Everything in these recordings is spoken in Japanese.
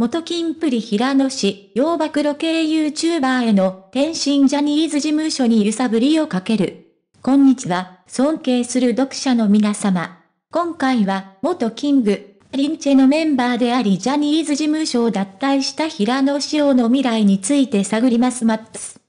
元金プリ平野氏、洋暴露系 YouTuber への転身ジャニーズ事務所に揺さぶりをかける。こんにちは、尊敬する読者の皆様。今回は、元キング、リンチェのメンバーでありジャニーズ事務所を脱退した平野紫耀の未来について探りますマックス。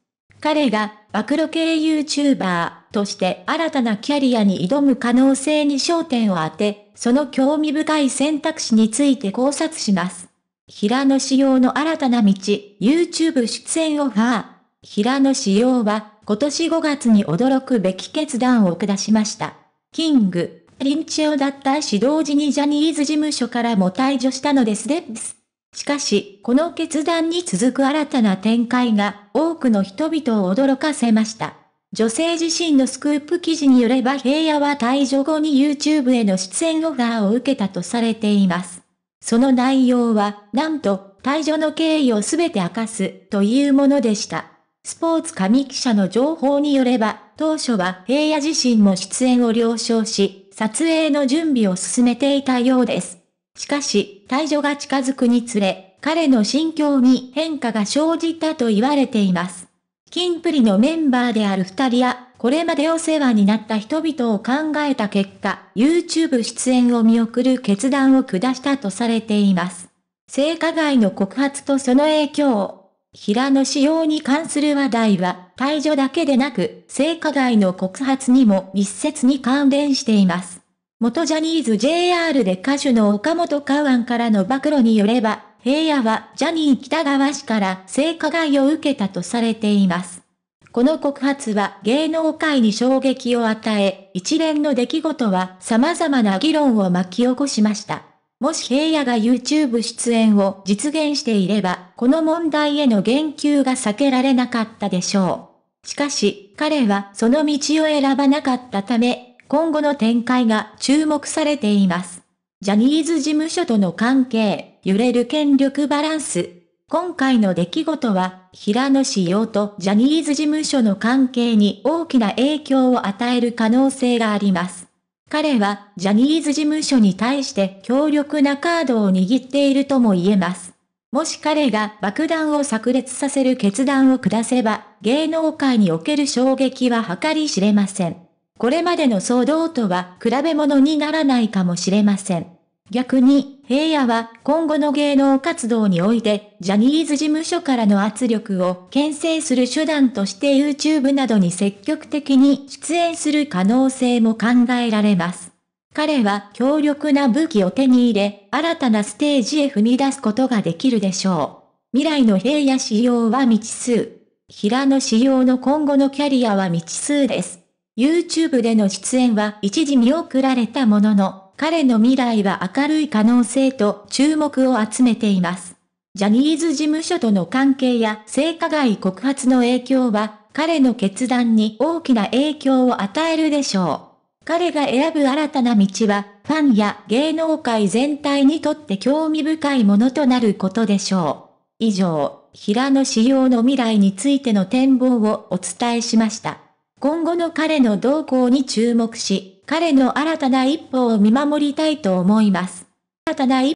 彼が、暴露系 YouTuber として新たなキャリアに挑む可能性に焦点を当て、その興味深い選択肢について考察します。平野紫耀の新たな道、YouTube 出演オファー。平野紫耀は、今年5月に驚くべき決断を下しました。キング、リンチオだった指導時にジャニーズ事務所からも退場したのですです。しかし、この決断に続く新たな展開が、多くの人々を驚かせました。女性自身のスクープ記事によれば平野は退場後に YouTube への出演オファーを受けたとされています。その内容は、なんと、退場の経緯をすべて明かす、というものでした。スポーツ紙記者の情報によれば、当初は平野自身も出演を了承し、撮影の準備を進めていたようです。しかし、退場が近づくにつれ、彼の心境に変化が生じたと言われています。キンプリのメンバーである二人や、これまでお世話になった人々を考えた結果、YouTube 出演を見送る決断を下したとされています。性加害の告発とその影響。平野仕様に関する話題は、退場だけでなく、性加害の告発にも密接に関連しています。元ジャニーズ JR で歌手の岡本カアンからの暴露によれば、平野はジャニー北川氏から性加害を受けたとされています。この告発は芸能界に衝撃を与え、一連の出来事は様々な議論を巻き起こしました。もし平野が YouTube 出演を実現していれば、この問題への言及が避けられなかったでしょう。しかし、彼はその道を選ばなかったため、今後の展開が注目されています。ジャニーズ事務所との関係、揺れる権力バランス、今回の出来事は、平野紫耀とジャニーズ事務所の関係に大きな影響を与える可能性があります。彼は、ジャニーズ事務所に対して強力なカードを握っているとも言えます。もし彼が爆弾を炸裂させる決断を下せば、芸能界における衝撃は計り知れません。これまでの騒動とは比べ物にならないかもしれません。逆に、平野は今後の芸能活動において、ジャニーズ事務所からの圧力を牽制する手段として YouTube などに積極的に出演する可能性も考えられます。彼は強力な武器を手に入れ、新たなステージへ踏み出すことができるでしょう。未来の平野仕様は未知数。平野仕様の今後のキャリアは未知数です。YouTube での出演は一時見送られたものの、彼の未来は明るい可能性と注目を集めています。ジャニーズ事務所との関係や性加害告発の影響は、彼の決断に大きな影響を与えるでしょう。彼が選ぶ新たな道は、ファンや芸能界全体にとって興味深いものとなることでしょう。以上、平野仕様の未来についての展望をお伝えしました。今後の彼の動向に注目し、彼の新たな一歩を見守りたいと思います。新たな一